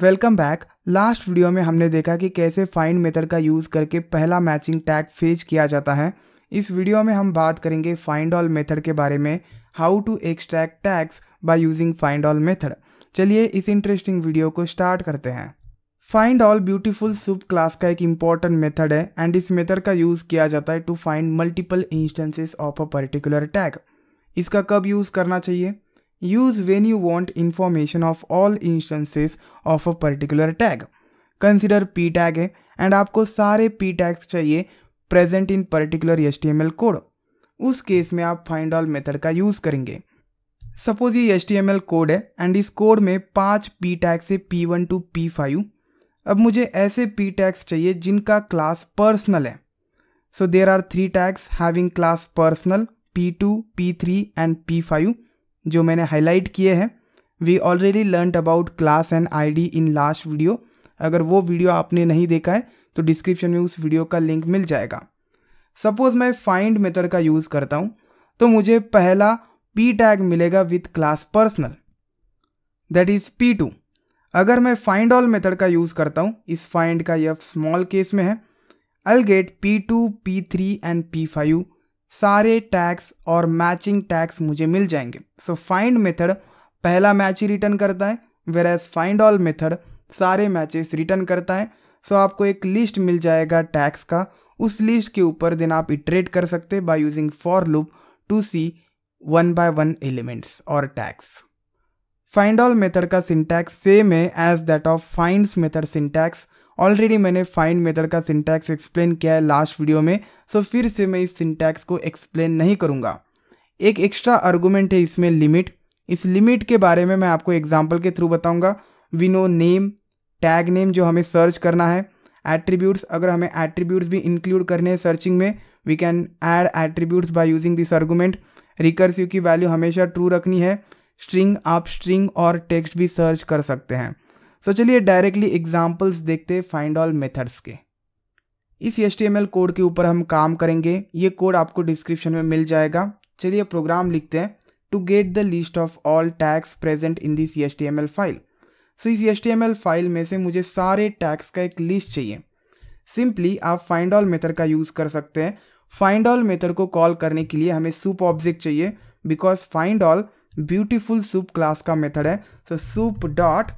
Welcome back last video में हमने देखा कि कैसे फाइंड मेथड का यूज़ करके पहला मैचिंग टैग फेज किया जाता है इस वीडियो में हम बात करेंगे फाइंड ऑल मेथड के बारे में how to extract tags by using find all method चलिए इस इंटरेस्टिंग वीडियो को स्टार्ट करते हैं फाइंड ऑल ब्यूटीफुल सुप क्लास का एक इम्पॉर्टेंट मेथड है एंड इस मेथड का यूज़ किया जाता है to find multiple instances of a particular tag इसका कब यूज़ करना चाहिए used when you want information of all instances of a particular tag. Consider p tag है and आपको सारे p tags चाहिए present in particular HTML code. उस case में आप find all method का यूज करेंगे सपोज ये एच कोड है एंड इस कोड में पांच पी टैग से P one to P five अब मुझे ऐसे पी टैग्स चाहिए जिनका क्लास पर्सनल है so there are three tags having class personal P two P three and P five जो मैंने हाईलाइट किए हैं we already learn about class and ID in last video अगर वो वीडियो आपने नहीं देखा है तो डिस्क्रिप्शन में उस वीडियो का लिंक मिल जाएगा सपोज़ मैं फाइंड मेथड का यूज़ करता हूँ तो मुझे पहला पी टैग मिलेगा with class personal that is P two अगर मैं फाइंड ऑल मेथड का यूज़ करता हूँ इस फाइंड का यह स्मॉल केस में है I get P two P three and P five सारे टैक्स और मैचिंग टैक्स मुझे मिल जाएंगे सो फाइंड मेथड पहला मैच ही रिटर्न करता है whereas find all method सारे मैचेस रिटर्न करता है सो so आपको एक लिस्ट मिल जाएगा टैक्स का उस लिस्ट के ऊपर दिन आप इटरेट कर सकते by using for loop to see one by one elements और टैक्स फाइंड ऑल मेथड का सिंटैक्स सेम है as that of finds method syntax already मैंने फाइंड मेथड का सिंटैक्स एक्सप्लेन किया है लास्ट वीडियो में सो so फिर से मैं इस सिंटैक्स को एक्सप्लेन नहीं करूँगा एक एक्स्ट्रा आर्गूमेंट है इसमें लिमिट इस लिमिट के बारे में मैं आपको एग्जाम्पल के थ्रू बताऊँगा विनो नेम टैग नेम जो हमें सर्च करना है एट्रीब्यूट्स अगर हमें एट्रीब्यूट्स भी इंक्लूड करने हैं सर्चिंग में we can add attributes by using this argument recursive की वैल्यू हमेशा ट्रू रखनी है स्ट्रिंग आप स्ट्रिंग और टेक्स्ट भी सर्च कर सकते हैं सो चलिए डायरेक्टली एग्जाम्पल्स देखते हैं फाइंड ऑल मेथड्स के इस एच कोड के ऊपर हम काम करेंगे ये कोड आपको डिस्क्रिप्शन में मिल जाएगा चलिए प्रोग्राम लिखते हैं to get the list of all tags present in this H file so इस एच फाइल में से मुझे सारे टैक्स का एक लिस्ट चाहिए सिंपली आप फाइंड ऑल मेथड का यूज़ कर सकते हैं फाइंड ऑल मेथड को कॉल करने के लिए हमें सुप ऑब्जेक्ट चाहिए because find all beautiful soup class का मेथड है so soup dot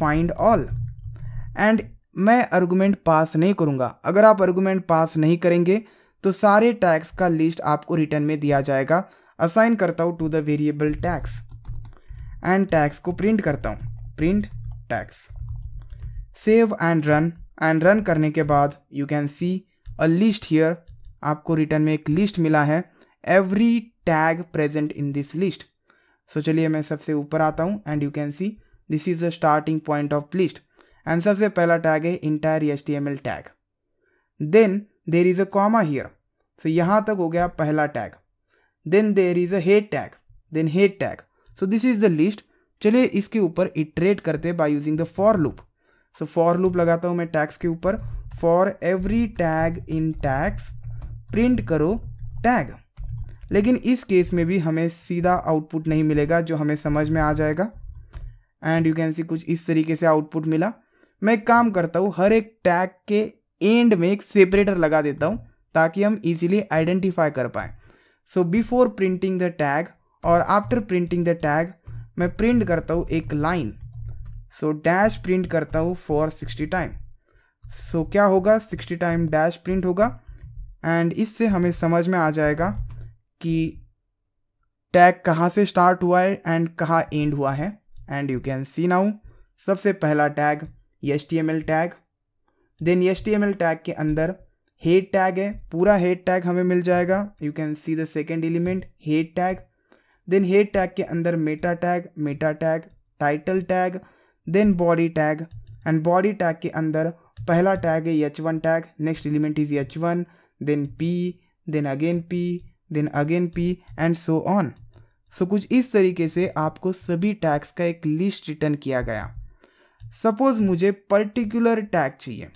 find all and मैं आर्गूमेंट पास नहीं करूँगा अगर आप आर्गूमेंट पास नहीं करेंगे तो सारे टैक्स का लिस्ट आपको रिटर्न में दिया जाएगा असाइन करता हूँ to the variable tags and tags को प्रिंट करता हूँ print tags save and run and run करने के बाद you can see a list here आपको रिटर्न में एक लिस्ट मिला है every tag present in this list so चलिए मैं सबसे ऊपर आता हूँ and you can see this is the starting point of list and सबसे पहला टैग है entire H tag then there is a comma here so यहाँ तक हो गया पहला tag then there is a head tag then head tag so this is the list चलिए इसके ऊपर इट्रेट करते by using the for loop so for loop लगाता हूँ मैं टैग्स के ऊपर for every tag in tags print करो टैग लेकिन इस केस में भी हमें सीधा आउटपुट नहीं मिलेगा जो हमें समझ में आ जाएगा एंड यू कैन सी कुछ इस तरीके से आउटपुट मिला मैं एक काम करता हूँ हर एक टैग के एंड में एक सेपरेटर लगा देता हूँ ताकि हम इजीली आइडेंटिफाई कर पाए so before printing the tag और आफ्टर प्रिंटिंग द टैग मैं प्रिंट करता हूँ एक लाइन सो डैश प्रिंट करता हूँ फॉर सिक्सटी टाइम सो क्या होगा सिक्सटी टाइम डैश प्रिंट होगा एंड इससे हमें समझ में आ जाएगा कि टैग कहाँ से स्टार्ट हुआ है एंड कहाँ एंड हुआ है and you can see now सबसे पहला tag H tag then L tag के अंदर हेड टैग है पूरा हेड टैग हमें मिल जाएगा you can see the second element head tag then head tag के अंदर meta tag meta tag title tag then body tag and body tag के अंदर पहला टैग है H one tag next element is H one then P then again P then again P and so on so so, कुछ इस तरीके से आपको सभी टैक्स का एक लिस्ट रिटर्न किया गया सपोज मुझे पर्टिकुलर टैग चाहिए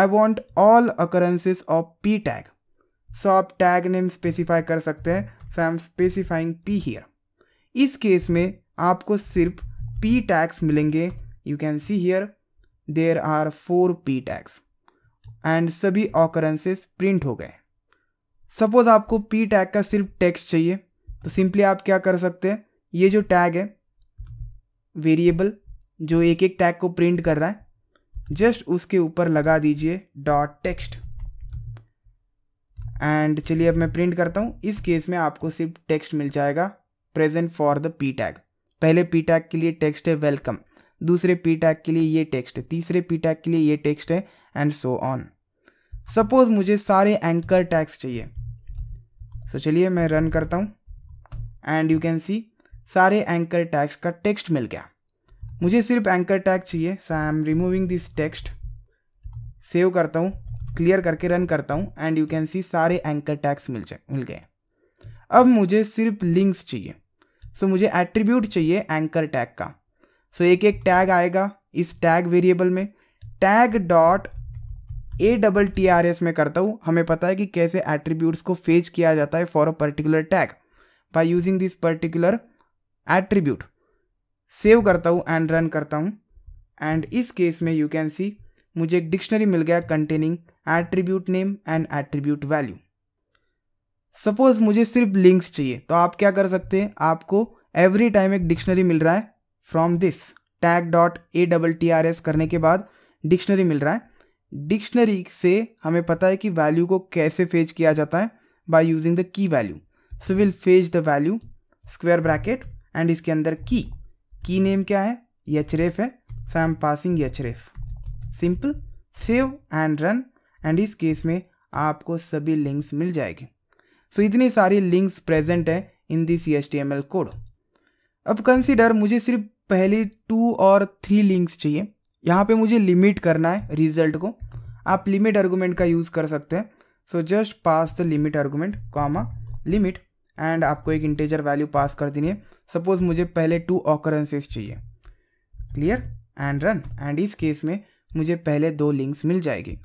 I want all occurrences of P tag so आप टैग नेम स्पेसिफाई कर सकते हैं so I am specifying P here इस केस में आपको सिर्फ पी टैग्स मिलेंगे you can see here there are four P tags and सभी ऑकरेंसेस प्रिंट हो गए सपोज आपको पी टैग का सिर्फ टेक्स्ट चाहिए तो सिंपली आप क्या कर सकते हैं ये जो टैग है वेरिएबल जो एक एक टैग को प्रिंट कर रहा है जस्ट उसके ऊपर लगा दीजिए डॉट टेक्स्ट एंड चलिए अब मैं प्रिंट करता हूँ इस केस में आपको सिर्फ टेक्स्ट मिल जाएगा present for the P tag पहले पी टैग के लिए टेक्स्ट है वेलकम दूसरे पी टैग के लिए ये टेक्स्ट है तीसरे पी टैग के लिए ये टेक्स्ट है एंड सो ऑन सपोज मुझे सारे एंकर टैग्स चाहिए तो so, चलिए मैं रन करता हूँ एंड यू कैन सी सारे एंकर टैक्स का टेक्स्ट मिल गया मुझे सिर्फ एंकर टैग चाहिए so I am removing this text save करता हूँ क्लियर करके रन करता हूँ एंड यू कैन सी सारे एंकर टैग्स मिल जाए मिल गए अब मुझे सिर्फ लिंक्स चाहिए सो so, मुझे एट्रीब्यूट चाहिए एंकर टैग का सो so, एक एक टैग आएगा इस टैग वेरिएबल में tag dot A double T R S में करता हूँ हमें पता है कि कैसे एट्रीब्यूट्स को फेज किया जाता है for a particular tag by using this particular attribute save करता हूँ एंड रन करता हूँ एंड इस केस में यू कैन सी मुझे एक डिक्शनरी मिल गया containing attribute name and attribute value suppose मुझे सिर्फ लिंक्स चाहिए तो आप क्या कर सकते हैं आपको एवरी टाइम एक डिक्शनरी मिल रहा है from this tag dot A double T R S करने के बाद डिक्शनरी मिल रहा है डिक्शनरी से हमें पता है कि वैल्यू को कैसे फेज किया जाता है by using the key value so will fetch the value square bracket and इसके अंदर की की नेम क्या है यच रेफ है so I am passing href simple save and run and इस केस में आपको सभी लिंक्स मिल जाएगी सो so, इतनी सारी लिंक्स प्रेजेंट है in this H T M L code अब कंसिडर मुझे सिर्फ पहले टू और थ्री लिंक्स चाहिए यहाँ पे मुझे लिमिट करना है रिजल्ट को आप लिमिट आर्गूमेंट का यूज़ कर सकते हैं so just pass the limit argument comma limit and आपको एक इंटेजर वैल्यू पास कर देनी है सपोज़ मुझे पहले टू ऑकरेंसेज चाहिए क्लियर एंड रन एंड इस केस में मुझे पहले दो लिंक्स मिल जाएगी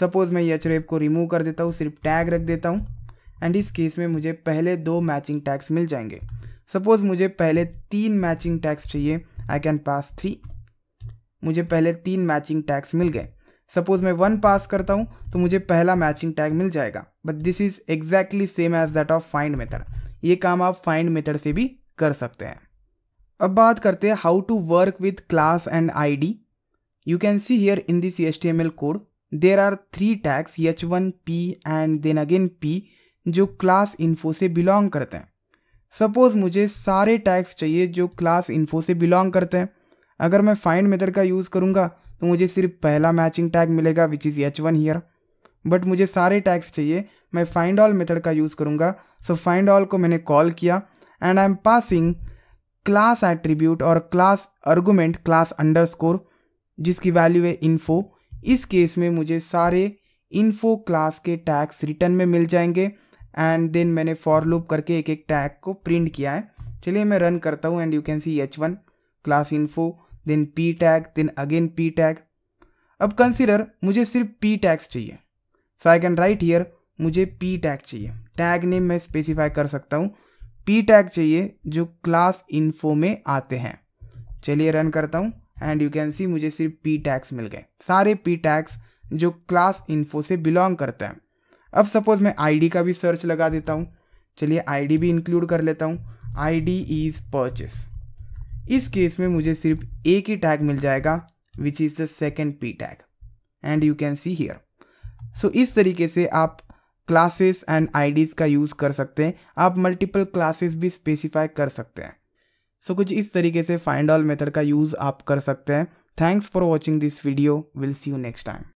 सपोज़ मैं यच रेप को रिमूव कर देता हूँ सिर्फ टैग रख देता हूँ एंड इस केस में मुझे पहले दो मैचिंग टैग्स मिल जाएंगे सपोज़ मुझे पहले तीन मैचिंग टैग्स चाहिए आई कैन पास थ्री मुझे पहले तीन मैचिंग टैग्स मिल गए सपोज मैं वन पास करता हूँ तो मुझे पहला मैचिंग टैग मिल जाएगा but this is exactly same as that of find method ये काम आप फाइंड मेथड से भी कर सकते हैं अब बात करते हैं how to work with class and I D you can see here in this H T M L code there are three tags H one P and then again P जो क्लास इन्फो से belong करते हैं suppose मुझे सारे tags चाहिए जो class info से belong करते हैं अगर मैं फाइंड मेथड का यूज़ करूँगा तो मुझे सिर्फ पहला मैचिंग टैग मिलेगा which is H one here but मुझे सारे टैग्स चाहिए मैं फाइंड ऑल मेथड का यूज़ करूँगा सो फाइंड ऑल को मैंने कॉल किया and I am passing class attribute और class argument class under score जिसकी वैल्यू है इन्फो इस केस में मुझे सारे इन्फो क्लास के टैग्स रिटर्न में मिल जाएंगे एंड देन मैंने फॉर लूप करके एक एक टैग को प्रिंट किया है चलिए मैं रन करता हूँ and you can see H one class info then P tag then again P tag अब कंसिडर मुझे सिर्फ पी टैग्स चाहिए so I can write here मुझे पी टैग चाहिए टैग नेम मैं स्पेसिफाई कर सकता हूँ पी टैग चाहिए जो क्लास इन्फो में आते हैं चलिए रन करता हूँ एंड यू कैन सी मुझे सिर्फ पी टैग्स मिल गए सारे पी टैग्स जो क्लास इन्फो से बिलोंग करते हैं अब सपोज़ मैं आईडी का भी सर्च लगा देता हूँ चलिए आईडी भी इंक्लूड कर लेता हूँ आईडी इज़ परचेस इस केस में मुझे सिर्फ एक ही टैग मिल जाएगा which is the second P tag and you can see here so इस तरीके से आप क्लासेस एंड आईडीज़ का यूज़ कर सकते हैं आप मल्टीपल क्लासेस भी स्पेसिफाई कर सकते हैं सो so, कुछ इस तरीके से फाइंड ऑल मेथड का यूज़ आप कर सकते हैं thanks for watching this video will see you next time